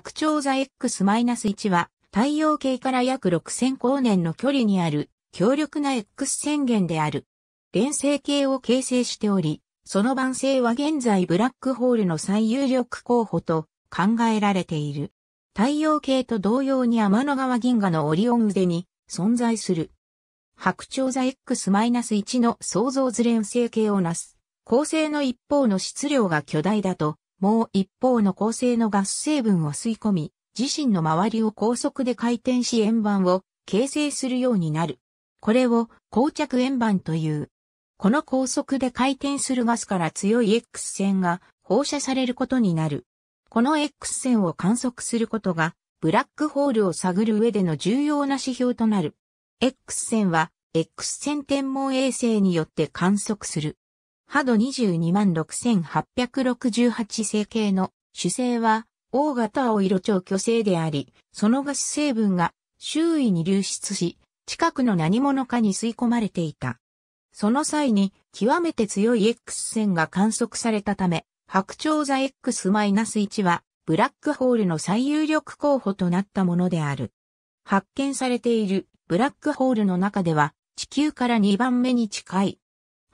白鳥座 X-1 は太陽系から約6000光年の距離にある強力な X 宣言である。連星系を形成しており、その晩星は現在ブラックホールの最有力候補と考えられている。太陽系と同様に天の川銀河のオリオン腕に存在する。白鳥座 X-1 の創造図連星系をなす。恒星の一方の質量が巨大だと、もう一方の恒星のガス成分を吸い込み、自身の周りを高速で回転し円盤を形成するようになる。これを膠着円盤という。この高速で回転するガスから強い X 線が放射されることになる。この X 線を観測することが、ブラックホールを探る上での重要な指標となる。X 線は、X 線天文衛星によって観測する。ハド226,868成形の主成は、大型青色超巨星であり、そのガス成分が周囲に流出し、近くの何者かに吸い込まれていた。その際に、極めて強い X 線が観測されたため、白鳥座 X-1 は、ブラックホールの最有力候補となったものである。発見されているブラックホールの中では、地球から2番目に近い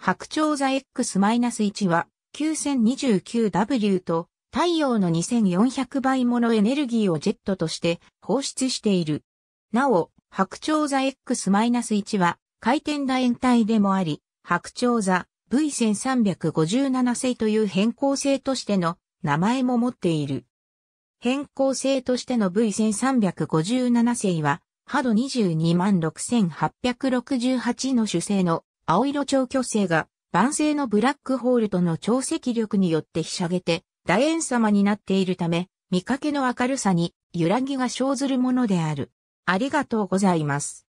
白鳥座 X-1 は 9029W と太陽の2400倍ものエネルギーをジェットとして放出している。なお、白鳥座 X-1 は回転楕円体でもあり、白鳥座 V1357 星という変更星としての名前も持っている。変更星としての V1357 星は、ハド226,868の主星の青色超巨星が、晩成のブラックホールとの潮汐力によってひしゃげて、楕円様になっているため、見かけの明るさに揺らぎが生ずるものである。ありがとうございます。